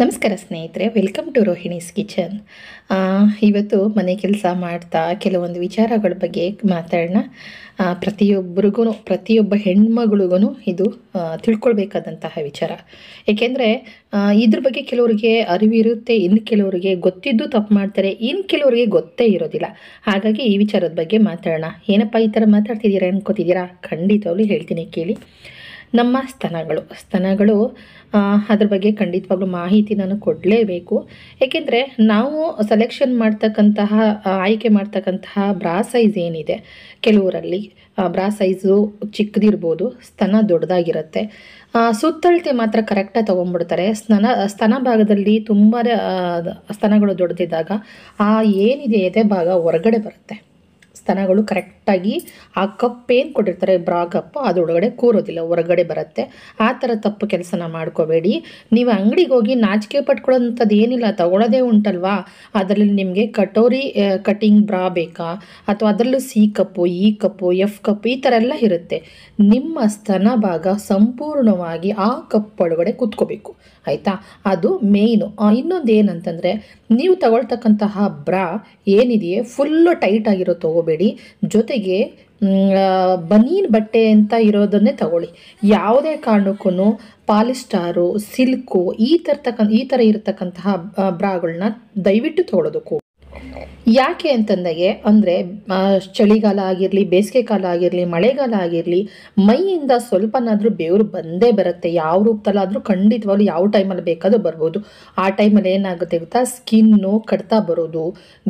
ನಮಸ್ಕಾರ ಸ್ನೇಹಿತರೆ welcome to Rohini's kitchen ಇವತ್ತು ಮನೆ ಕೆಲಸ ಮಾಡ್ತಾ ಕೆಲವೊಂದು ವಿಚಾರಗಳ ಬಗ್ಗೆ ಮಾತಾಡೋಣ ಪ್ರತಿಯೊಬ್ಬರಿಗೂ ಪ್ರತಿಯೊಬ್ಬ ಹೆಣ್ಮಗಳಿಗೂ ಇದು ತಿಳ್ಕೊಳ್ಬೇಕಾದಂತಹ ವಿಚಾರ ಏಕೆಂದರೆ ಇದ್ರ ಬಗ್ಗೆ ಕೆಲವರಿಗೆ ಅರಿವಿರುತ್ತೆ ಇನ್ನು ಕೆಲವರಿಗೆ ಗೊತ್ತಿದ್ದು ತಪ್ಪು ಮಾಡ್ತಾರೆ ಇನ್ನು ಕೆಲವರಿಗೆ ಗೊತ್ತೇ ಇರೋದಿಲ್ಲ ಹಾಗಾಗಿ ಈ ವಿಚಾರದ ಬಗ್ಗೆ ಮಾತಾಡೋಣ ಏನಪ್ಪ ಈ ಥರ ಮಾತಾಡ್ತಿದ್ದೀರಾ ಅನ್ಕೋತಿದ್ದೀರಾ ಖಂಡಿತವಾಗ್ಲೂ ಹೇಳ್ತೀನಿ ಕೇಳಿ ನಮ್ಮ ಸ್ತನಗಳು ಸ್ತನಗಳು ಅದ್ರ ಬಗ್ಗೆ ಖಂಡಿತವಾಗ್ಲೂ ಮಾಹಿತಿ ನಾನು ಕೊಡಲೇಬೇಕು ಏಕೆಂದರೆ ನಾವು ಸೆಲೆಕ್ಷನ್ ಮಾಡ್ತಕ್ಕಂತಹ ಆಯ್ಕೆ ಮಾಡ್ತಕ್ಕಂತಹ ಬ್ರಾ ಸೈಜ್ ಏನಿದೆ ಕೆಲವರಲ್ಲಿ ಬ್ರಾ ಸೈಜು ಚಿಕ್ಕದಿರ್ಬೋದು ಸ್ತನ ದೊಡ್ಡದಾಗಿರುತ್ತೆ ಸುತ್ತಳತೆ ಮಾತ್ರ ಕರೆಕ್ಟಾಗಿ ತೊಗೊಂಡ್ಬಿಡ್ತಾರೆ ಸ್ತನ ಸ್ತನ ಭಾಗದಲ್ಲಿ ತುಂಬ ಸ್ತನಗಳು ದೊಡ್ಡದಿದ್ದಾಗ ಆ ಏನಿದೆ ಎದೆ ಭಾಗ ಹೊರಗಡೆ ಬರುತ್ತೆ ಸ್ತನಗಳು ಕರೆಕ್ಟಾಗಿ ಆ ಕಪ್ ಏನು ಕೊಟ್ಟಿರ್ತಾರೆ ಬ್ರಾ ಕಪ್ಪು ಅದರೊಳಗಡೆ ಕೂರೋದಿಲ್ಲ ಹೊರಗಡೆ ಬರುತ್ತೆ ಆ ಥರ ತಪ್ಪು ಕೆಲಸನ ಮಾಡ್ಕೋಬೇಡಿ ನೀವು ಅಂಗಡಿಗೆ ಹೋಗಿ ನಾಚಿಕೆ ಪಟ್ಕೊಳ್ಳೋಂಥದ್ದು ಏನಿಲ್ಲ ತಗೊಳ್ಳೋದೇ ಉಂಟಲ್ವಾ ಅದರಲ್ಲಿ ನಿಮಗೆ ಕಟೋರಿ ಕಟಿಂಗ್ ಬ್ರಾ ಬೇಕಾ ಅಥವಾ ಅದರಲ್ಲೂ C cup E cup F cup ಈ ಥರ ಎಲ್ಲ ಇರುತ್ತೆ ನಿಮ್ಮ ಸ್ತನ ಭಾಗ ಸಂಪೂರ್ಣವಾಗಿ ಆ ಕಪ್ ಒಳಗಡೆ ಕೂತ್ಕೋಬೇಕು ಆಯಿತಾ ಅದು ಮೇಯ್ನು ಇನ್ನೊಂದು ಏನಂತಂದರೆ ನೀವು ತಗೊಳ್ತಕ್ಕಂತಹ ಬ್ರಾ ಏನಿದೆಯೇ ಫುಲ್ಲು ಟೈಟ್ ಆಗಿರೋ ತಗೋಬೇಡಿ ಜೊತೆಗೆ ಬನೀನ್ ಬಟ್ಟೆ ಅಂತ ಇರೋದನ್ನೇ ತಗೊಳ್ಳಿ ಯಾವುದೇ ಕಾರಣಕ್ಕೂ ಪಾಲಿಸ್ಟಾರು ಸಿಲ್ಕು ಈ ಥರತಕ್ಕ ಈ ಥರ ಇರತಕ್ಕಂತಹ ಬ್ರಾಗಳನ್ನ ದಯವಿಟ್ಟು ತೊಗೊಳ್ಳೋದಕ್ಕೂ ಯಾಕೆ ಅಂತಂದಾಗೆ ಅಂದರೆ ಚಳಿಗಾಲ ಆಗಿರಲಿ ಬೇಸಿಗೆ ಕಾಲ ಆಗಿರಲಿ ಮಳೆಗಾಲ ಆಗಿರಲಿ ಮೈಯಿಂದ ಸ್ವಲ್ಪನಾದರೂ ಬೆವರು ಬಂದೇ ಬರುತ್ತೆ ಯಾವ ರೂಪದಲ್ಲಾದರೂ ಖಂಡಿತವಾಗ್ಲೂ ಯಾವ ಟೈಮಲ್ಲಿ ಬೇಕಾದರೂ ಬರ್ಬೋದು ಆ ಟೈಮಲ್ಲಿ ಏನಾಗುತ್ತೆ ಗೊತ್ತಾ ಸ್ಕಿನ್ನು ಕಡ್ತಾ ಬರೋದು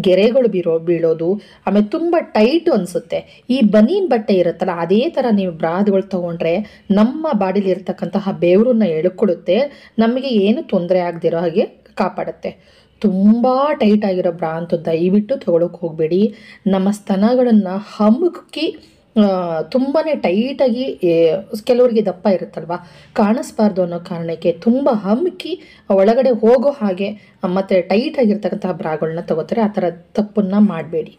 ಗೆರೆಗಳು ಬೀರೋ ಬೀಳೋದು ಆಮೇಲೆ ತುಂಬ ಟೈಟು ಅನಿಸುತ್ತೆ ಈ ಬನೀನ್ ಬಟ್ಟೆ ಇರುತ್ತಲ್ಲ ಅದೇ ಥರ ನೀವು ಬ್ರಾದ್ಗಳು ತೊಗೊಂಡ್ರೆ ನಮ್ಮ ಬಾಡಿಲಿ ಇರತಕ್ಕಂತಹ ಬೆವರನ್ನ ಎಳ್ಕೊಳುತ್ತೆ ನಮಗೆ ಏನು ತೊಂದರೆ ಆಗದಿರೋ ಹಾಗೆ ಕಾಪಾಡುತ್ತೆ ತುಂಬ ಟೈಟ್ ಆಗಿರೋ ಬ್ರಾ ಅಂತ ದಯವಿಟ್ಟು ತೊಗೊಳಕ್ಕೆ ಹೋಗಬೇಡಿ ನಮ್ಮ ಸ್ತನಗಳನ್ನು ಹಮ್ಮಕ್ಕಿ ತುಂಬಾ ಟೈಟಾಗಿ ಕೆಲವರಿಗೆ ದಪ್ಪ ಇರುತ್ತಲ್ವ ಕಾಣಿಸ್ಬಾರ್ದು ಅನ್ನೋ ಕಾರಣಕ್ಕೆ ತುಂಬ ಹಮ್ಮಿಕ್ಕಿ ಒಳಗಡೆ ಹೋಗೋ ಹಾಗೆ ಮತ್ತು ಟೈಟಾಗಿರ್ತಕ್ಕಂತಹ ಬ್ರಾಗಳನ್ನ ತಗೋತಾರೆ ಆ ಥರ ತಪ್ಪನ್ನು ಮಾಡಬೇಡಿ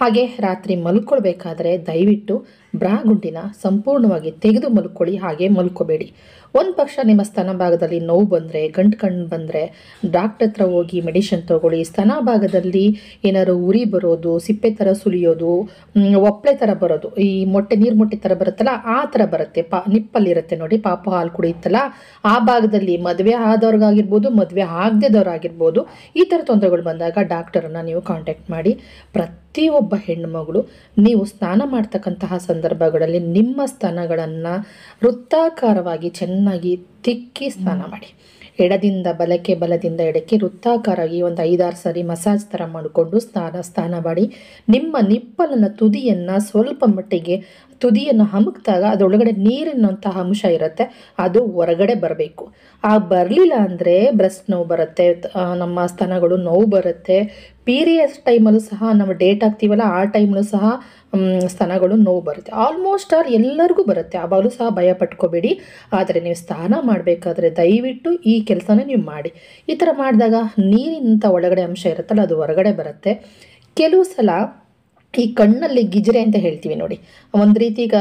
ಹಾಗೆ ರಾತ್ರಿ ಮಲ್ಕೊಳ್ಬೇಕಾದ್ರೆ ದಯವಿಟ್ಟು ಬ್ರಾ ಗುಂಡಿನ ಸಂಪೂರ್ಣವಾಗಿ ತೆಗೆದು ಮಲ್ಕೊಳ್ಳಿ ಹಾಗೆ ಮಲ್ಕೋಬೇಡಿ ಒಂದು ಪಕ್ಷ ನಿಮ್ಮ ಸ್ತನ ಭಾಗದಲ್ಲಿ ನೋವು ಬಂದರೆ ಗಂಟು ಕಣ್ಣು ಬಂದರೆ ಡಾಕ್ಟರ್ ಹತ್ರ ಹೋಗಿ ಮೆಡಿಷನ್ ತಗೊಳ್ಳಿ ಸ್ತನ ಭಾಗದಲ್ಲಿ ಏನಾದ್ರು ಉರಿ ಬರೋದು ಸಿಪ್ಪೆ ಥರ ಸುಲಿಯೋದು ಒಪ್ಪಳೆ ಥರ ಬರೋದು ಈ ಮೊಟ್ಟೆ ನೀರು ಮೊಟ್ಟೆ ಥರ ಬರುತ್ತಲ್ಲ ಆ ಥರ ಬರುತ್ತೆ ಪಾ ನಿಪ್ಪಲ್ಲಿರುತ್ತೆ ನೋಡಿ ಪಾಪ ಹಾಲು ಕುಡಿಯುತ್ತಲ್ಲ ಆ ಭಾಗದಲ್ಲಿ ಮದುವೆ ಆದವ್ರಿಗಾಗಿರ್ಬೋದು ಮದುವೆ ಆಗದೇದವ್ರಾಗಿರ್ಬೋದು ಈ ಥರ ತೊಂದರೆಗಳು ಬಂದಾಗ ಡಾಕ್ಟರನ್ನು ನೀವು ಕಾಂಟ್ಯಾಕ್ಟ್ ಮಾಡಿ ಪ್ರತಿಯೊಬ್ಬ ಹೆಣ್ಣು ಮಗಳು ನೀವು ಸ್ನಾನ ಮಾಡ್ತಕ್ಕಂತಹ ಸಂದ ಸಂದರ್ಭಗಳಲ್ಲಿ ನಿಮ್ಮ ಸ್ತನಗಳನ್ನು ವೃತ್ತಾಕಾರವಾಗಿ ಚೆನ್ನಾಗಿ ತಿಕ್ಕಿ ಸ್ನಾನ ಮಾಡಿ ಎಡದಿಂದ ಬಲಕ್ಕೆ ಬಲದಿಂದ ಎಡಕ್ಕೆ ಈ ಒಂದು ಐದಾರು ಸಾರಿ ಮಸಾಜ್ ಥರ ಮಾಡಿಕೊಂಡು ಸ್ನಾನ ಸ್ನಾನ ಮಾಡಿ ನಿಮ್ಮ ನಿಪ್ಪಲನ ತುದಿಯನ್ನು ಸ್ವಲ್ಪ ಮಟ್ಟಿಗೆ ತುದಿಯನ್ನು ಹಮಕ್ದಾಗ ಅದರೊಳಗಡೆ ನೀರಿನಂತಹ ಅಂಶ ಇರುತ್ತೆ ಅದು ಹೊರಗಡೆ ಬರಬೇಕು ಆ ಬರಲಿಲ್ಲ ಅಂದರೆ ಬ್ರೆಸ್ಟ್ ನೋವು ಬರುತ್ತೆ ನಮ್ಮ ಸ್ತನಗಳು ನೋವು ಬರುತ್ತೆ ಪೀರಿಯಡ್ಸ್ ಟೈಮಲ್ಲೂ ಸಹ ನಾವು ಡೇಟ್ ಆಗ್ತೀವಲ್ಲ ಆ ಟೈಮಲ್ಲೂ ಸಹ ಸ್ತನಗಳು ನೋವು ಬರುತ್ತೆ ಆಲ್ಮೋಸ್ಟ್ ಆರ್ ಎಲ್ಲರಿಗೂ ಬರುತ್ತೆ ಆವಾಗಲೂ ಸಹ ಭಯ ಪಟ್ಕೋಬೇಡಿ ಆದರೆ ನೀವು ಸ್ನಾನ ಮಾಡಬೇಕಾದ್ರೆ ದಯವಿಟ್ಟು ಈ ಕೆಲಸನ ನೀವು ಮಾಡಿ ಈ ಥರ ಮಾಡಿದಾಗ ನೀರಿನಂಥ ಒಳಗಡೆ ಅಂಶ ಇರುತ್ತಲ್ಲ ಅದು ಹೊರಗಡೆ ಬರುತ್ತೆ ಕೆಲವು ಸಲ ಈ ಕಣ್ಣಲ್ಲಿ ಗಿಜ್ರೆ ಅಂತ ಹೇಳ್ತೀವಿ ನೋಡಿ ಒಂದು ರೀತಿ ಈಗ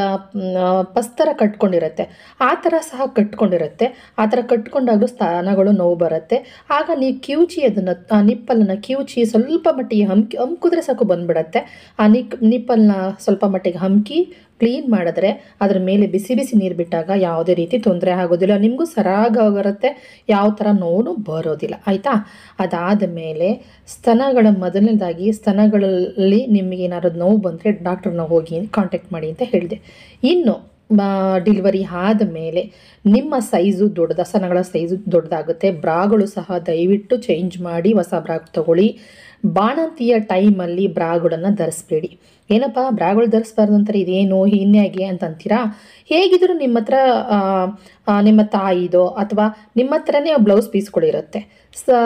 ಪಸ್ತರ ಕಟ್ಕೊಂಡಿರುತ್ತೆ ಆ ಥರ ಸಹ ಕಟ್ಕೊಂಡಿರುತ್ತೆ ಆ ಥರ ಕಟ್ಕೊಂಡಾಗಲೂ ಸ್ಥಾನಗಳು ನೋವು ಬರುತ್ತೆ ಆಗ ನೀವು ಕಿವುಚಿ ಅದನ್ನು ಆ ನಿಪ್ಪಲನ್ನು ಕಿವುಚಿ ಸ್ವಲ್ಪ ಮಟ್ಟಿಗೆ ಹಮ್ಕಿ ಹಮ್ಕಿದ್ರೆ ಸಾಕು ಬಂದ್ಬಿಡತ್ತೆ ಆ ನಿಕ್ ನಿಪ್ಪಲನ್ನ ಸ್ವಲ್ಪ ಮಟ್ಟಿಗೆ ಹಮ್ಕಿ ಕ್ಲೀನ್ ಮಾಡಿದ್ರೆ ಅದ್ರ ಮೇಲೆ ಬಿಸಿ ಬಿಸಿ ನೀರು ಬಿಟ್ಟಾಗ ಯಾವುದೇ ರೀತಿ ತೊಂದರೆ ಆಗೋದಿಲ್ಲ ನಿಮಗೂ ಸರಾಗೋಗಿರುತ್ತೆ ಯಾವ ಥರ ನೋವು ಬರೋದಿಲ್ಲ ಆಯಿತಾ ಅದಾದ ಮೇಲೆ ಸ್ತನಗಳ ಮೊದಲನೇದಾಗಿ ಸ್ತನಗಳಲ್ಲಿ ನಿಮಗೇನಾದ್ರು ನೋವು ಬಂದರೆ ಡಾಕ್ಟ್ರನ್ನ ಹೋಗಿ ಕಾಂಟ್ಯಾಕ್ಟ್ ಮಾಡಿ ಅಂತ ಹೇಳಿದೆ ಇನ್ನು ಡಿಲಿವರಿ ಆದ ಮೇಲೆ ನಿಮ್ಮ ಸೈಜು ದೊಡ್ಡದ ಸನಗಳ ಸೈಜು ದೊಡ್ಡದಾಗುತ್ತೆ ಬ್ರಾಗಳು ಸಹ ದಯವಿಟ್ಟು ಚೇಂಜ್ ಮಾಡಿ ಹೊಸ ಬ್ರಾಗ್ ತಗೊಳ್ಳಿ ಬಾಣಂತಿಯ ಟೈಮಲ್ಲಿ ಬ್ರಾಗಳನ್ನು ಧರಿಸ್ಬೇಡಿ ಏನಪ್ಪ ಬ್ರಾಗಳು ಧರಿಸ್ಬಾರ್ದು ಅಂತಾರೆ ಇದೇನು ಹಿನ್ನೆಗೆ ಅಂತ ಅಂತೀರಾ ಹೇಗಿದ್ರು ನಿಮ್ಮ ಹತ್ರ ನಿಮ್ಮ ತಾಯಿದೋ ಅಥವಾ ನಿಮ್ಮ ಹತ್ರನೇ ಬ್ಲೌಸ್ ಪೀಸ್ಗಳಿರುತ್ತೆ ಸ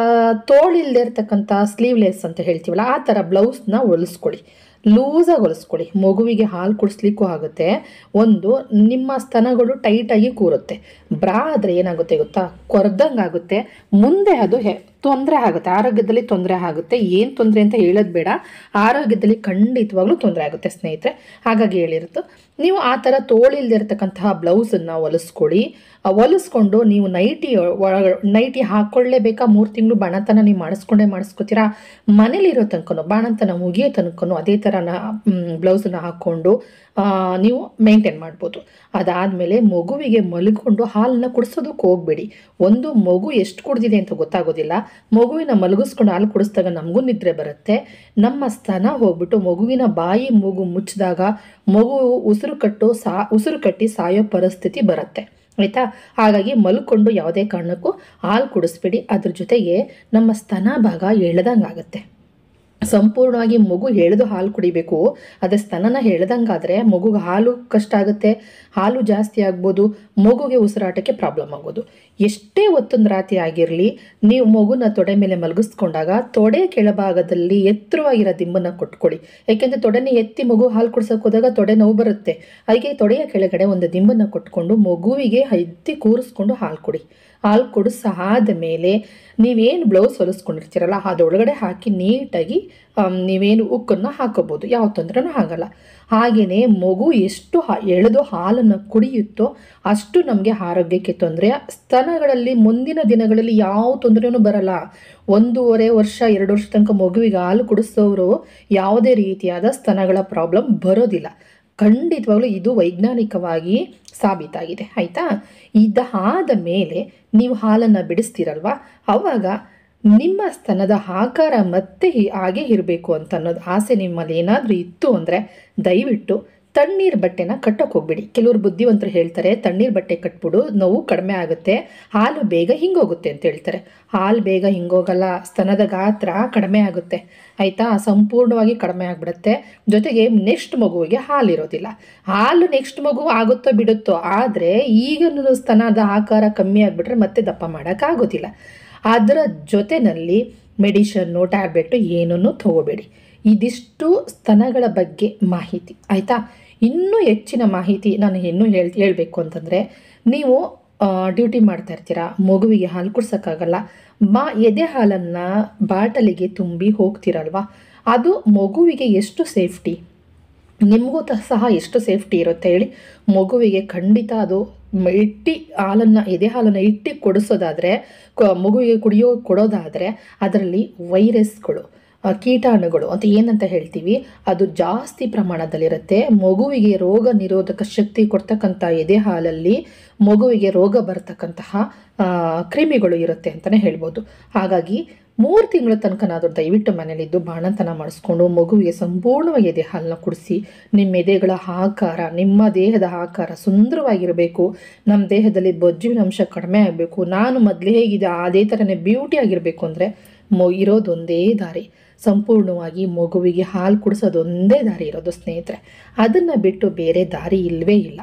ತೋಳಿಲ್ಲದೆ ಇರ್ತಕ್ಕಂಥ ಸ್ಲೀವ್ಲೆಸ್ ಅಂತ ಹೇಳ್ತೀವಲ್ಲ ಆ ಥರ ಬ್ಲೌಸ್ನ ಹೊಲಿಸ್ಕೊಳ್ಳಿ ಹೊಲಿಸ್ಕೊಳ್ಳಿ ಮಗುವಿಗೆ ಹಾಲು ಕುಡಿಸ್ಲಿಕ್ಕೂ ಆಗುತ್ತೆ ಒಂದು ನಿಮ್ಮ ಸ್ತನಗಳು ಟೈಟಾಗಿ ಕೂರುತ್ತೆ ಬ್ರಾ ಆದರೆ ಏನಾಗುತ್ತೆ ಗೊತ್ತಾ ಕೊರೆದಂಗಾಗುತ್ತೆ ಮುಂದೆ ಅದು ಹೆ ತೊಂದರೆ ಆಗುತ್ತೆ ಆರೋಗ್ಯದಲ್ಲಿ ತೊಂದರೆ ಆಗುತ್ತೆ ಏನು ತೊಂದರೆ ಅಂತ ಹೇಳೋದು ಬೇಡ ಆರೋಗ್ಯದಲ್ಲಿ ಖಂಡಿತವಾಗ್ಲೂ ತೊಂದರೆ ಆಗುತ್ತೆ ಸ್ನೇಹಿತರೆ ಹಾಗಾಗಿ ಹೇಳಿರೋದು ನೀವು ಆ ಥರ ತೋಳಿಲ್ದಿರ್ತಕ್ಕಂತಹ ಬ್ಲೌಸನ್ನು ಹೊಲಿಸ್ಕೊಳ್ಳಿ ಹೊಲಿಸ್ಕೊಂಡು ನೀವು ನೈಟಿ ಒಳಗ ನೈಟಿ ಹಾಕ್ಕೊಳ್ಳೇಬೇಕಾ ಮೂರು ತಿಂಗಳು ಬಾಣತನ ನೀವು ಮಾಡಿಸ್ಕೊಂಡೇ ಮಾಡಿಸ್ಕೋತೀರಾ ಮನೇಲಿರೋ ತನಕನೂ ಬಾಣಂತನ ಮುಗಿಯೋ ತನಕನೂ ಅದೇ ಥರನ ಬ್ಲೌಸನ್ನು ಹಾಕ್ಕೊಂಡು ನೀವು ಮೇಂಟೈನ್ ಮಾಡ್ಬೋದು ಅದಾದಮೇಲೆ ಮಗುವಿಗೆ ಮಲಗಿಕೊಂಡು ಹಾಲನ್ನು ಕುಡಿಸೋದಕ್ಕೆ ಹೋಗಬೇಡಿ ಒಂದು ಮಗು ಎಷ್ಟು ಕುಡ್ದಿದೆ ಅಂತ ಗೊತ್ತಾಗೋದಿಲ್ಲ ಮಗುವಿನ ಮಲಗಿಸ್ಕೊಂಡು ಹಾಲು ಕುಡಿಸ್ದಾಗ ನಮಗೂ ನಿದ್ರೆ ಬರುತ್ತೆ ನಮ್ಮ ಸ್ತನ ಹೋಗ್ಬಿಟ್ಟು ಮಗುವಿನ ಬಾಯಿ ಮೂಗು ಮುಚ್ಚಿದಾಗ ಮಗು ಉಸಿರು ಕಟ್ಟು ಸಾ ಉಸಿರು ಕಟ್ಟಿ ಸಾಯೋ ಪರಿಸ್ಥಿತಿ ಬರುತ್ತೆ ಆಯಿತಾ ಹಾಗಾಗಿ ಮಲ್ಕೊಂಡು ಯಾವುದೇ ಕಾರಣಕ್ಕೂ ಹಾಲು ಕುಡಿಸ್ಬಿಡಿ ಅದ್ರ ಜೊತೆಗೆ ನಮ್ಮ ಸ್ತನ ಭಾಗ ಆಗುತ್ತೆ ಸಂಪೂರ್ಣವಾಗಿ ಮಗು ಎಳೆದು ಹಾಲು ಕುಡಿಬೇಕು ಅದೇ ಸ್ತನನ ಹೇಳ್ದಂಗಾದ್ರೆ ಮಗುಗೆ ಹಾಲು ಕಷ್ಟ ಆಗುತ್ತೆ ಹಾಲು ಜಾಸ್ತಿ ಆಗ್ಬೋದು ಮಗುಗೆ ಉಸಿರಾಟಕ್ಕೆ ಪ್ರಾಬ್ಲಮ್ ಆಗ್ಬೋದು ಎಷ್ಟೇ ಒತ್ತೊಂದು ರಾತಿ ಆಗಿರಲಿ ನೀವು ಮಗುನ ತೊಡೆ ಮೇಲೆ ಮಲಗಿಸ್ಕೊಂಡಾಗ ತೊಡೆ ಕೆಳಭಾಗದಲ್ಲಿ ಎತ್ತರವಾಗಿರೋ ದಿಂಬನ್ನು ಕೊಟ್ಕೊಳ್ಳಿ ಯಾಕೆಂದರೆ ತೊಡೆನೇ ಎತ್ತಿ ಮಗು ಹಾಲು ಕುಡ್ಸೋಕೆ ಹೋದಾಗ ತೊಡೆ ನೋವು ಬರುತ್ತೆ ಹಾಗೆ ತೊಡೆಯ ಕೆಳಗಡೆ ಒಂದು ದಿಂಬನ್ನು ಕೊಟ್ಕೊಂಡು ಮಗುವಿಗೆ ಎತ್ತಿ ಕೂರಿಸ್ಕೊಂಡು ಹಾಲು ಕೊಡಿ ಹಾಲು ಆದ ಮೇಲೆ ನೀವೇನು ಬ್ಲೌಸ್ ಹೊಲಿಸ್ಕೊಂಡಿರ್ತೀರಲ್ಲ ಅದೊಳಗಡೆ ಹಾಕಿ ನೀಟಾಗಿ ನೀವೇನು ಉಕ್ಕನ್ನು ಹಾಕೋಬೋದು ಯಾವ ತೊಂದರೆನೂ ಆಗಲ್ಲ ಹಾಗೆಯೇ ಮಗು ಎಷ್ಟು ಎಳೆದು ಹಾಲನ್ನು ಕುಡಿಯುತ್ತೋ ಅಷ್ಟು ನಮಗೆ ಆರೋಗ್ಯಕ್ಕೆ ತೊಂದರೆ ಸ್ತನಗಳಲ್ಲಿ ಮುಂದಿನ ದಿನಗಳಲ್ಲಿ ಯಾವ ತೊಂದರೆಯೂ ಬರಲ್ಲ ಒಂದೂವರೆ ವರ್ಷ ಎರಡು ವರ್ಷ ತನಕ ಮಗುವಿಗೆ ಹಾಲು ಕುಡಿಸೋರು ಯಾವುದೇ ರೀತಿಯಾದ ಸ್ತನಗಳ ಪ್ರಾಬ್ಲಮ್ ಬರೋದಿಲ್ಲ ಖಂಡಿತವಾಗಲೂ ಇದು ವೈಜ್ಞಾನಿಕವಾಗಿ ಸಾಬೀತಾಗಿದೆ ಆಯಿತಾ ಇದಾದ ಮೇಲೆ ನೀವು ಹಾಲನ್ನು ಬಿಡಿಸ್ತೀರಲ್ವ ಆವಾಗ ನಿಮ್ಮ ಸ್ತನದ ಆಕಾರ ಮತ್ತೆ ಹಾಗೆ ಇರಬೇಕು ಅಂತ ಅನ್ನೋದು ಆಸೆ ನಿಮ್ಮಲ್ಲಿ ಏನಾದರೂ ಇತ್ತು ಅಂದರೆ ದಯವಿಟ್ಟು ತಣ್ಣೀರು ಬಟ್ಟೆನ ಕಟ್ಟೋಕೆ ಹೋಗ್ಬಿಡಿ ಕೆಲವರು ಬುದ್ಧಿವಂತರು ಹೇಳ್ತಾರೆ ತಣ್ಣೀರು ಬಟ್ಟೆ ಕಟ್ಬಿಡು ನೋವು ಕಡಿಮೆ ಆಗುತ್ತೆ ಹಾಲು ಬೇಗ ಹಿಂಗೋಗುತ್ತೆ ಅಂತ ಹೇಳ್ತಾರೆ ಹಾಲು ಬೇಗ ಹಿಂಗೋಗಲ್ಲ ಸ್ತನದ ಗಾತ್ರ ಕಡಿಮೆ ಆಗುತ್ತೆ ಆಯಿತಾ ಸಂಪೂರ್ಣವಾಗಿ ಕಡಿಮೆ ಆಗ್ಬಿಡುತ್ತೆ ಜೊತೆಗೆ ನೆಕ್ಸ್ಟ್ ಮಗುವಿಗೆ ಹಾಲು ಇರೋದಿಲ್ಲ ಹಾಲು ನೆಕ್ಸ್ಟ್ ಮಗು ಆಗುತ್ತೋ ಬಿಡುತ್ತೋ ಆದರೆ ಈಗ ಸ್ತನದ ಆಕಾರ ಕಮ್ಮಿ ಆಗಿಬಿಟ್ರೆ ಮತ್ತೆ ದಪ್ಪ ಮಾಡೋಕ್ಕಾಗೋದಿಲ್ಲ ಅದರ ಜೊತೆಯಲ್ಲಿ ಮೆಡಿಷನ್ನು ಟ್ಯಾಬ್ಲೆಟು ಏನನ್ನು ತಗೋಬೇಡಿ ಇದಿಷ್ಟು ಸ್ತನಗಳ ಬಗ್ಗೆ ಮಾಹಿತಿ ಆಯಿತಾ ಇನ್ನೂ ಹೆಚ್ಚಿನ ಮಾಹಿತಿ ನಾನು ಇನ್ನೂ ಹೇಳ್ ಹೇಳಬೇಕು ಅಂತಂದರೆ ನೀವು ಡ್ಯೂಟಿ ಮಾಡ್ತಾ ಇರ್ತೀರಾ ಮಗುವಿಗೆ ಹಾಲು ಕುಡ್ಸೋಕ್ಕಾಗಲ್ಲ ಮಾ ಎದೆ ಹಾಲನ್ನು ಬಾಟಲಿಗೆ ತುಂಬಿ ಹೋಗ್ತಿರಲ್ವ ಅದು ಮಗುವಿಗೆ ಎಷ್ಟು ಸೇಫ್ಟಿ ನಿಮಗೂ ಸಹ ಎಷ್ಟು ಸೇಫ್ಟಿ ಇರುತ್ತೆ ಹೇಳಿ ಮಗುವಿಗೆ ಖಂಡಿತ ಅದು ಇಟ್ಟಿ ಹಾಲನ್ನು ಎದೆ ಹಾಲನ್ನು ಇಟ್ಟಿ ಕೊಡಿಸೋದಾದರೆ ಮಗುವಿಗೆ ಕುಡಿಯೋ ಕೊಡೋದಾದರೆ ಅದರಲ್ಲಿ ವೈರಸ್ಗಳು ಕೀಟಾಣುಗಳು ಅಂತ ಏನಂತ ಹೇಳ್ತೀವಿ ಅದು ಜಾಸ್ತಿ ಪ್ರಮಾಣದಲ್ಲಿರುತ್ತೆ ಮಗುವಿಗೆ ರೋಗ ನಿರೋಧಕ ಶಕ್ತಿ ಕೊಡ್ತಕ್ಕಂಥ ಎದೆ ಹಾಲಲ್ಲಿ ಮಗುವಿಗೆ ರೋಗ ಬರ್ತಕ್ಕಂತಹ ಕ್ರಿಮಿಗಳು ಇರುತ್ತೆ ಅಂತಲೇ ಹೇಳ್ಬೋದು ಹಾಗಾಗಿ ಮೂರು ತಿಂಗಳ ತನಕನಾದರೂ ದಯವಿಟ್ಟು ಮನೇಲಿದ್ದು ಬಾಣಂತನ ಮಾಡಿಸ್ಕೊಂಡು ಮಗುವಿಗೆ ಸಂಪೂರ್ಣವಾಗಿ ಎದೆ ಹಾಲನ್ನ ಕುಡಿಸಿ ನಿಮ್ಮ ಎದೆಗಳ ಆಕಾರ ನಿಮ್ಮ ದೇಹದ ಆಕಾರ ಸುಂದರವಾಗಿರಬೇಕು ನಮ್ಮ ದೇಹದಲ್ಲಿ ಅಂಶ ಕಡಿಮೆ ಆಗಬೇಕು ನಾನು ಮೊದಲು ಹೇಗಿದೆ ಅದೇ ಥರನೇ ಆಗಿರಬೇಕು ಅಂದರೆ ಮೊ ಇರೋದೊಂದೇ ದಾರಿ ಸಂಪೂರ್ಣವಾಗಿ ಮಗುವಿಗೆ ಹಾಲು ಕುಡಿಸೋದೊಂದೇ ದಾರಿ ಇರೋದು ಸ್ನೇಹಿತರೆ ಅದನ್ನು ಬಿಟ್ಟು ಬೇರೆ ದಾರಿ ಇಲ್ಲವೇ ಇಲ್ಲ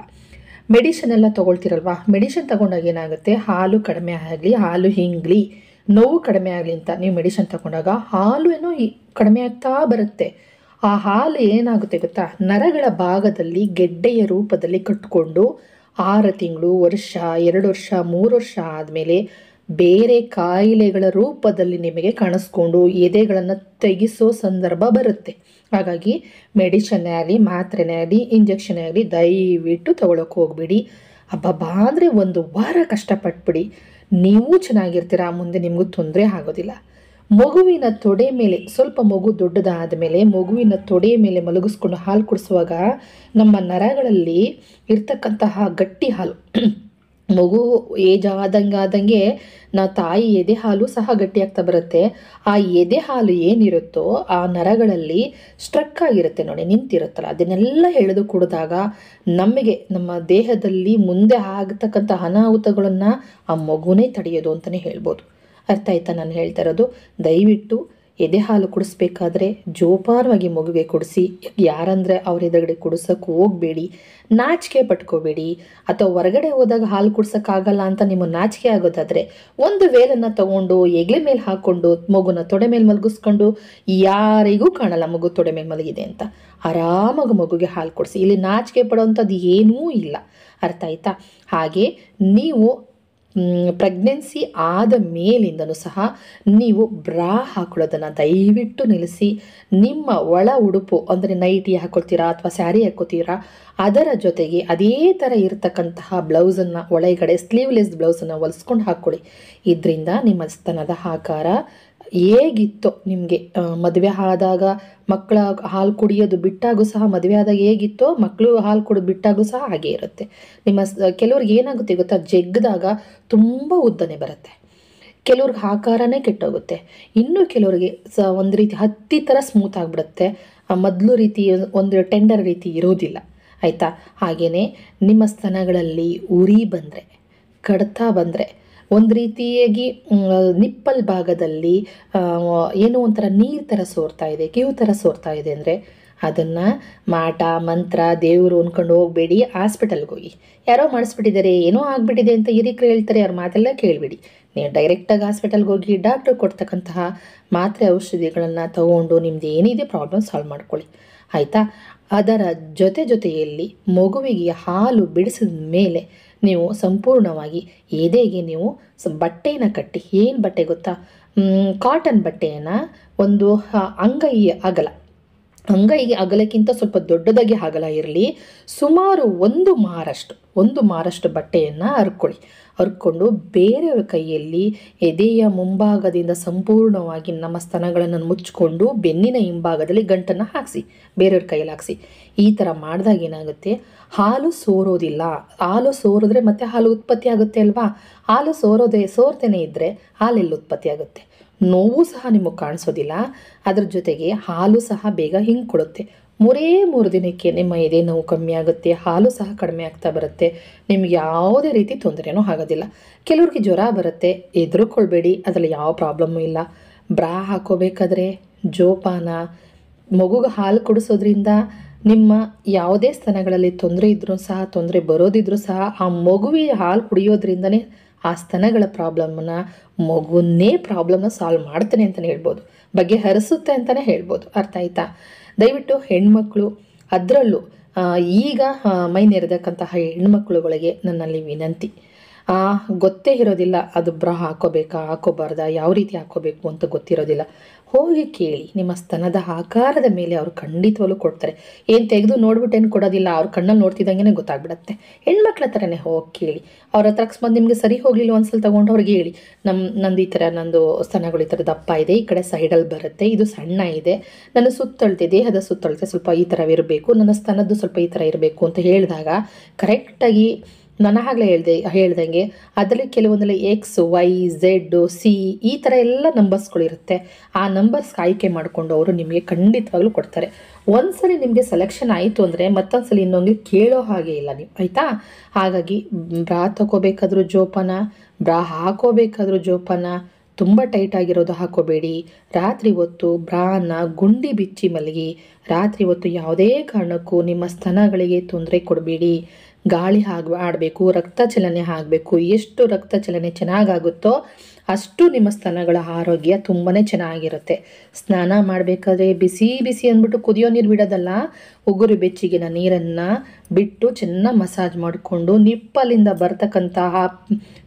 ಮೆಡಿಷನ್ ಎಲ್ಲ ತೊಗೊಳ್ತಿರಲ್ವಾ ಮೆಡಿಷನ್ ತೊಗೊಂಡಾಗ ಏನಾಗುತ್ತೆ ಹಾಲು ಕಡಿಮೆ ಆಗಲಿ ಹಾಲು ಹಿಂಗ್ಲಿ ನೋವು ಕಡಿಮೆ ಆಗಲಿ ಅಂತ ನೀವು ಮೆಡಿಸನ್ ತಗೊಂಡಾಗ ಹಾಲು ಏನೋ ಕಡಿಮೆ ಆಗ್ತಾ ಬರುತ್ತೆ ಆ ಹಾಲು ಏನಾಗುತ್ತೆ ಗೊತ್ತಾ ನರಗಳ ಭಾಗದಲ್ಲಿ ಗೆಡ್ಡೆಯ ರೂಪದಲ್ಲಿ ಕಟ್ಕೊಂಡು ಆರು ತಿಂಗಳು ವರ್ಷ ಎರಡು ವರ್ಷ ಮೂರು ವರ್ಷ ಆದಮೇಲೆ ಬೇರೆ ಕಾಯಿಲೆಗಳ ರೂಪದಲ್ಲಿ ನಿಮಗೆ ಕಾಣಿಸ್ಕೊಂಡು ಎದೆಗಳನ್ನು ತೆಗೆಸೋ ಸಂದರ್ಭ ಬರುತ್ತೆ ಹಾಗಾಗಿ ಮೆಡಿಷನ್ನೇ ಆಗಲಿ ಮಾತ್ರೆನೇ ಆಗಲಿ ಇಂಜೆಕ್ಷನ್ ಆಗಲಿ ದಯವಿಟ್ಟು ತಗೊಳಕ್ಕೆ ಹೋಗ್ಬಿಡಿ ಹಬ್ಬ ಅಂದರೆ ಒಂದು ವಾರ ಕಷ್ಟಪಟ್ಬಿಡಿ ನೀವು ಚೆನ್ನಾಗಿರ್ತೀರಾ ಮುಂದೆ ನಿಮಗೂ ತೊಂದರೆ ಆಗೋದಿಲ್ಲ ಮಗುವಿನ ತೊಡೆ ಮೇಲೆ ಸ್ವಲ್ಪ ಮಗು ದೊಡ್ಡದಾದ ಮೇಲೆ ಮಗುವಿನ ತೊಡೆ ಮೇಲೆ ಮಲಗಿಸ್ಕೊಂಡು ಹಾಲು ಕುಡಿಸುವಾಗ ನಮ್ಮ ನರಗಳಲ್ಲಿ ಇರ್ತಕ್ಕಂತಹ ಗಟ್ಟಿ ಹಾಲು ಮಗು ಏಜ್ ಆದಂಗೆ ಆದಂಗೆ ನಾ ತಾಯಿ ಎದೆ ಹಾಲು ಸಹ ಗಟ್ಟಿಯಾಗ್ತಾ ಬರುತ್ತೆ ಆ ಎದೆ ಹಾಲು ಏನಿರುತ್ತೋ ಆ ನರಗಳಲ್ಲಿ ಸ್ಟ್ರಕ್ ಆಗಿರುತ್ತೆ ನೋಡಿ ನಿಂತಿರುತ್ತಲ್ಲ ಅದನ್ನೆಲ್ಲ ಎಳೆದು ಕುಡಿದಾಗ ನಮಗೆ ನಮ್ಮ ದೇಹದಲ್ಲಿ ಮುಂದೆ ಆಗ್ತಕ್ಕಂಥ ಅನಾಹುತಗಳನ್ನು ಆ ಮಗುನೇ ತಡೆಯೋದು ಅಂತಲೇ ಹೇಳ್ಬೋದು ಅರ್ಥ ಆಯ್ತಾ ನಾನು ಹೇಳ್ತಾ ಇರೋದು ದಯವಿಟ್ಟು ಎದೆ ಹಾಲು ಕುಡಿಸ್ಬೇಕಾದ್ರೆ ಜೋಪಾನವಾಗಿ ಮಗುಗೆ ಕುಡಿಸಿ ಯಾರಂದರೆ ಅವ್ರ ಎದುರುಗಡೆ ಕುಡಿಸೋಕೆ ಹೋಗಬೇಡಿ ನಾಚಿಕೆ ಪಟ್ಕೋಬೇಡಿ ಅಥವಾ ಹೊರಗಡೆ ಹೋದಾಗ ಹಾಲು ಆಗಲ್ಲ ಅಂತ ನಿಮ್ಮ ನಾಚಿಕೆ ಆಗೋದಾದರೆ ಒಂದು ವೇಲನ್ನ ತಗೊಂಡು ಎಗ್ಲೆ ಮೇಲೆ ಹಾಕ್ಕೊಂಡು ಮಗುನ ತೊಡೆ ಮೇಲೆ ಮಲಗಿಸ್ಕೊಂಡು ಯಾರಿಗೂ ಕಾಣಲ್ಲ ಮಗು ತೊಡೆ ಮೇಲೆ ಮಲಗಿದೆ ಅಂತ ಆರಾಮಾಗಿ ಮಗುಗೆ ಹಾಲು ಕೊಡಿಸಿ ಇಲ್ಲಿ ನಾಚಿಕೆ ಪಡೋವಂಥದ್ದು ಏನೂ ಇಲ್ಲ ಅರ್ಥ ಆಯ್ತಾ ಹಾಗೆ ನೀವು ಪ್ರೆಗ್ನೆನ್ಸಿ ಆದ ಮೇಲಿಂದಲೂ ಸಹ ನೀವು ಬ್ರಾ ಹಾಕೊಳ್ಳೋದನ್ನು ದಯವಿಟ್ಟು ನಿಲ್ಲಿಸಿ ನಿಮ್ಮ ಒಳ ಉಡುಪು ಅಂದರೆ ನೈಟಿ ಹಾಕೊಳ್ತೀರಾ ಅಥವಾ ಸ್ಯಾರಿ ಹಾಕೋತೀರಾ ಅದರ ಜೊತೆಗೆ ಅದೇ ಥರ ಇರತಕ್ಕಂತಹ ಬ್ಲೌಸನ್ನು ಒಳಗಡೆ ಸ್ಲೀವ್ಲೆಸ್ ಬ್ಲೌಸನ್ನು ಹೊಲಿಸ್ಕೊಂಡು ಹಾಕ್ಕೊಳ್ಳಿ ಇದರಿಂದ ನಿಮ್ಮ ಸ್ತನದ ಆಕಾರ ಹೇಗಿತ್ತೋ ನಿಮಗೆ ಮದುವೆ ಆದಾಗ ಮಕ್ಕಳ ಹಾಲು ಕುಡಿಯೋದು ಬಿಟ್ಟಾಗೂ ಸಹ ಮದುವೆ ಆದಾಗ ಹೇಗಿತ್ತೋ ಮಕ್ಕಳು ಹಾಲು ಕುಡಿದು ಬಿಟ್ಟಾಗೂ ಸಹ ಹಾಗೆ ಇರುತ್ತೆ ನಿಮ್ಮ ಕೆಲವ್ರಿಗೆ ಏನಾಗುತ್ತೆ ಗೊತ್ತಾ ಜಗ್ಗದಾಗ ತುಂಬ ಉದ್ದನೆ ಬರುತ್ತೆ ಕೆಲವ್ರಿಗೆ ಆಕಾರನೇ ಕೆಟ್ಟೋಗುತ್ತೆ ಇನ್ನೂ ಕೆಲವ್ರಿಗೆ ಸ ಒಂದು ರೀತಿ ಹತ್ತಿ ಥರ ಸ್ಮೂತ್ ಆಗಿಬಿಡುತ್ತೆ ಮೊದಲು ರೀತಿ ಒಂದು ಟೆಂಡರ್ ರೀತಿ ಇರೋದಿಲ್ಲ ಆಯಿತಾ ಹಾಗೆಯೇ ನಿಮ್ಮ ಸ್ತನಗಳಲ್ಲಿ ಉರಿ ಬಂದರೆ ಕಡ್ತಾ ಬಂದರೆ ಒಂದು ರೀತಿಯಾಗಿ ನಿಪ್ಪಲ್ ಭಾಗದಲ್ಲಿ ಏನೋ ಒಂಥರ ನೀರು ಥರ ಸೋರ್ತಾ ಇದೆ ಕಿವು ಥರ ಸೋರ್ತಾ ಇದೆ ಅಂದರೆ ಅದನ್ನು ಮಾಟ ಮಂತ್ರ ದೇವರು ಅಂದ್ಕೊಂಡು ಹೋಗಬೇಡಿ ಹಾಸ್ಪಿಟಲ್ಗೆ ಹೋಗಿ ಯಾರೋ ಮಾಡಿಸ್ಬಿಟ್ಟಿದ್ದಾರೆ ಏನೋ ಆಗಿಬಿಟ್ಟಿದೆ ಅಂತ ಹಿರಿಕರು ಹೇಳ್ತಾರೆ ಅವ್ರ ಮಾತೆಲ್ಲ ಕೇಳಬೇಡಿ ನೀವು ಡೈರೆಕ್ಟಾಗಿ ಹಾಸ್ಪಿಟಲ್ಗೆ ಹೋಗಿ ಡಾಕ್ಟ್ರ್ ಕೊಡ್ತಕ್ಕಂತಹ ಮಾತ್ರೆ ಔಷಧಿಗಳನ್ನು ತಗೊಂಡು ನಿಮ್ದು ಏನಿದೆ ಪ್ರಾಬ್ಲಮ್ ಸಾಲ್ವ್ ಮಾಡ್ಕೊಳ್ಳಿ ಆಯಿತಾ ಅದರ ಜೊತೆ ಜೊತೆಯಲ್ಲಿ ಮಗುವಿಗೆ ಹಾಲು ಬಿಡಿಸಿದ ಮೇಲೆ ನೀವು ಸಂಪೂರ್ಣವಾಗಿ ಎದೆಗೆ ನೀವು ಬಟ್ಟೆನ ಕಟ್ಟಿ ಏನು ಬಟ್ಟೆ ಗೊತ್ತಾ ಕಾಟನ್ ಬಟ್ಟೆಯನ್ನು ಒಂದು ಅಂಗೈ ಅಗಲ ಅಂಗೈಗೆ ಅಗಲಕ್ಕಿಂತ ಸ್ವಲ್ಪ ದೊಡ್ಡದಾಗಿ ಅಗಲ ಇರಲಿ ಸುಮಾರು ಒಂದು ಮಾರಷ್ಟು ಒಂದು ಮಾರಷ್ಟು ಬಟ್ಟೆಯನ್ನು ಹರ್ಕೊಳ್ಳಿ ಹರ್ಕೊಂಡು ಬೇರೆಯವರ ಕೈಯಲ್ಲಿ ಎದೆಯ ಮುಂಭಾಗದಿಂದ ಸಂಪೂರ್ಣವಾಗಿ ನಮ್ಮ ಸ್ತನಗಳನ್ನು ಮುಚ್ಚಿಕೊಂಡು ಬೆನ್ನಿನ ಹಿಂಭಾಗದಲ್ಲಿ ಗಂಟನ್ನು ಹಾಕಿಸಿ ಬೇರೆಯವ್ರ ಕೈಯಲ್ಲಿ ಹಾಕಿಸಿ ಈ ಥರ ಮಾಡಿದಾಗ ಏನಾಗುತ್ತೆ ಹಾಲು ಸೋರೋದಿಲ್ಲ ಹಾಲು ಸೋರಿದ್ರೆ ಮತ್ತೆ ಹಾಲು ಉತ್ಪತ್ತಿ ಆಗುತ್ತೆ ಅಲ್ವಾ ಹಾಲು ಸೋರೋದೇ ಸೋರ್ತೇನೆ ಇದ್ದರೆ ಹಾಲೆಲ್ಲಿ ಉತ್ಪತ್ತಿ ಆಗುತ್ತೆ ನೋವು ಸಹ ನಿಮಗೆ ಕಾಣಿಸೋದಿಲ್ಲ ಅದ್ರ ಜೊತೆಗೆ ಹಾಲು ಸಹ ಬೇಗ ಹಿಂಗೆ ಮೂರೇ ಮೂರು ದಿನಕ್ಕೆ ನಿಮ್ಮ ಎದೆ ನೋವು ಕಮ್ಮಿ ಆಗುತ್ತೆ ಹಾಲು ಸಹ ಕಡಿಮೆ ಆಗ್ತಾ ಬರುತ್ತೆ ನಿಮ್ಗೆ ಯಾವುದೇ ರೀತಿ ತೊಂದರೆನೂ ಆಗೋದಿಲ್ಲ ಕೆಲವ್ರಿಗೆ ಜ್ವರ ಬರುತ್ತೆ ಎದುರುಕೊಳ್ಬೇಡಿ ಅದರಲ್ಲಿ ಯಾವ ಪ್ರಾಬ್ಲಮ್ಮು ಇಲ್ಲ ಬ್ರಾ ಹಾಕೋಬೇಕಾದ್ರೆ ಜೋಪಾನ ಮಗುಗೆ ಹಾಲು ಕುಡಿಸೋದ್ರಿಂದ ನಿಮ್ಮ ಯಾವುದೇ ಸ್ಥಾನಗಳಲ್ಲಿ ತೊಂದರೆ ಇದ್ದರೂ ಸಹ ತೊಂದರೆ ಬರೋದಿದ್ರೂ ಸಹ ಆ ಮಗುವಿಗೆ ಹಾಲು ಕುಡಿಯೋದ್ರಿಂದನೇ ಆ ಸ್ತನಗಳ ಪ್ರಾಬ್ಲಮ್ನ ಮಗುನೇ ಪ್ರಾಬ್ಲಮ್ನ ಸಾಲ್ವ್ ಮಾಡ್ತಾನೆ ಅಂತಲೇ ಹೇಳ್ಬೋದು ಬಗ್ಗೆ ಹರಿಸುತ್ತೆ ಅಂತಲೇ ಹೇಳ್ಬೋದು ಅರ್ಥ ಆಯ್ತಾ ದಯವಿಟ್ಟು ಹೆಣ್ಮಕ್ಳು ಅದರಲ್ಲೂ ಈಗ ಮೈ ನೆರೆದಕ್ಕಂತಹ ಹೆಣ್ಮಕ್ಳುಗಳಿಗೆ ನನ್ನಲ್ಲಿ ವಿನಂತಿ ಗೊತ್ತೇ ಇರೋದಿಲ್ಲ ಅದು ಬ್ರಾ ಹಾಕೋಬೇಕಾ ಹಾಕೋಬಾರ್ದಾ ಯಾವ ರೀತಿ ಹಾಕೋಬೇಕು ಅಂತ ಗೊತ್ತಿರೋದಿಲ್ಲ ಹೋಗಿ ಕೇಳಿ ನಿಮ್ಮ ಸ್ತನದ ಆಕಾರದ ಮೇಲೆ ಅವರು ಖಂಡಿತವಾಗ್ಲೂ ಕೊಡ್ತಾರೆ ಏನು ತೆಗೆದು ನೋಡ್ಬಿಟ್ಟು ಏನು ಕೊಡೋದಿಲ್ಲ ಅವ್ರ ಕಣ್ಣಲ್ಲಿ ನೋಡ್ತಿದ್ದಂಗೆ ಗೊತ್ತಾಗ್ಬಿಡತ್ತೆ ಹೆಣ್ಮಕ್ಳ ಥರನೇ ಹೋಗಿ ಕೇಳಿ ಅವ್ರ ಹತ್ರ ಅಕಸ್ಮಾತ್ ನಿಮಗೆ ಸರಿ ಹೋಗಲಿಲ್ಲ ಒಂದ್ಸಲ ತೊಗೊಂಡು ಅವ್ರಿಗೆ ಹೇಳಿ ನಮ್ಮ ನಂದು ಈ ಥರ ನಂದು ಸ್ತನಗಳು ಈ ಥರ ದಪ್ಪ ಇದೆ ಈ ಕಡೆ ಸೈಡಲ್ಲಿ ಬರುತ್ತೆ ಇದು ಸಣ್ಣ ಇದೆ ನನ್ನ ಸುತ್ತಳತೆ ದೇಹದ ಸುತ್ತಳತೆ ಸ್ವಲ್ಪ ಈ ಇರಬೇಕು ನನ್ನ ಸ್ತನದ್ದು ಸ್ವಲ್ಪ ಈ ಥರ ಇರಬೇಕು ಅಂತ ಹೇಳಿದಾಗ ಕರೆಕ್ಟಾಗಿ ನಾನು ಆಗಲೇ ಹೇಳಿದೆ ಹೇಳ್ದಂಗೆ ಅದರಲ್ಲಿ ಕೆಲವೊಂದರಲ್ಲಿ ಎಕ್ಸ್ ವೈ ಝೆಡ್ ಸಿ ಈ ಥರ ಎಲ್ಲ ನಂಬರ್ಸ್ಗಳಿರುತ್ತೆ ಆ ನಂಬರ್ಸ್ಗೆ ಆಯ್ಕೆ ಮಾಡಿಕೊಂಡು ಅವರು ನಿಮಗೆ ಖಂಡಿತವಾಗ್ಲೂ ಕೊಡ್ತಾರೆ ಒಂದು ನಿಮಗೆ ಸೆಲೆಕ್ಷನ್ ಆಯಿತು ಅಂದರೆ ಮತ್ತೊಂದು ಸಲ ಇನ್ನೊಂದು ಕೇಳೋ ಹಾಗೆ ಇಲ್ಲ ನೀವು ಆಯಿತಾ ಹಾಗಾಗಿ ಬ್ರಾ ತಗೋಬೇಕಾದ್ರೂ ಜೋಪಾನ ಬ್ರಾ ಹಾಕೋಬೇಕಾದ್ರೂ ಜೋಪಾನ ತುಂಬ ಟೈಟಾಗಿರೋದು ಹಾಕೋಬೇಡಿ ರಾತ್ರಿ ಹೊತ್ತು ಬ್ರಾನ ಗುಂಡಿ ಬಿಚ್ಚಿ ಮಲಗಿ ರಾತ್ರಿ ಹೊತ್ತು ಯಾವುದೇ ಕಾರಣಕ್ಕೂ ನಿಮ್ಮ ಸ್ತನಗಳಿಗೆ ತೊಂದರೆ ಕೊಡಬೇಡಿ ಗಾಳಿ ಹಾಗೆ ಆಡಬೇಕು ರಕ್ತ ಚಲನೆ ಆಗಬೇಕು ಎಷ್ಟು ರಕ್ತ ಚಲನೆ ಚೆನ್ನಾಗಾಗುತ್ತೋ ಅಷ್ಟು ನಿಮ್ಮ ಸ್ತನಗಳ ಆರೋಗ್ಯ ತುಂಬಾ ಚೆನ್ನಾಗಿರುತ್ತೆ ಸ್ನಾನ ಮಾಡಬೇಕಾದ್ರೆ ಬಿಸಿ ಬಿಸಿ ಅಂದ್ಬಿಟ್ಟು ಕುದಿಯೋ ನೀರು ಬಿಡೋದಲ್ಲ ಉಗುರು ಬೆಚ್ಚಿಗಿನ ನೀರನ್ನು ಬಿಟ್ಟು ಚೆನ್ನಾಗಿ ಮಸಾಜ್ ಮಾಡಿಕೊಂಡು ನಿಪ್ಪಲಿಂದ ಬರ್ತಕ್ಕಂತಹ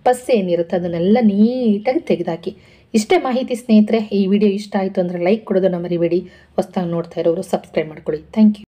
ಪಸ್ಸೆ ಏನಿರುತ್ತೆ ಅದನ್ನೆಲ್ಲ ನೀಟಾಗಿ ತೆಗೆದಾಕಿ ಇಷ್ಟೇ ಮಾಹಿತಿ ಸ್ನೇಹಿತರೆ ಈ ವಿಡಿಯೋ ಇಷ್ಟ ಆಯಿತು ಅಂದರೆ ಲೈಕ್ ಕೊಡೋದು ನಮ್ಮ ಮರಿಬೇಡಿ ಹೊಸ್ದಾಗಿ ನೋಡ್ತಾ ಇರೋರು ಸಬ್ಸ್ಕ್ರೈಬ್ ಮಾಡ್ಕೊಳ್ಳಿ ಥ್ಯಾಂಕ್ ಯು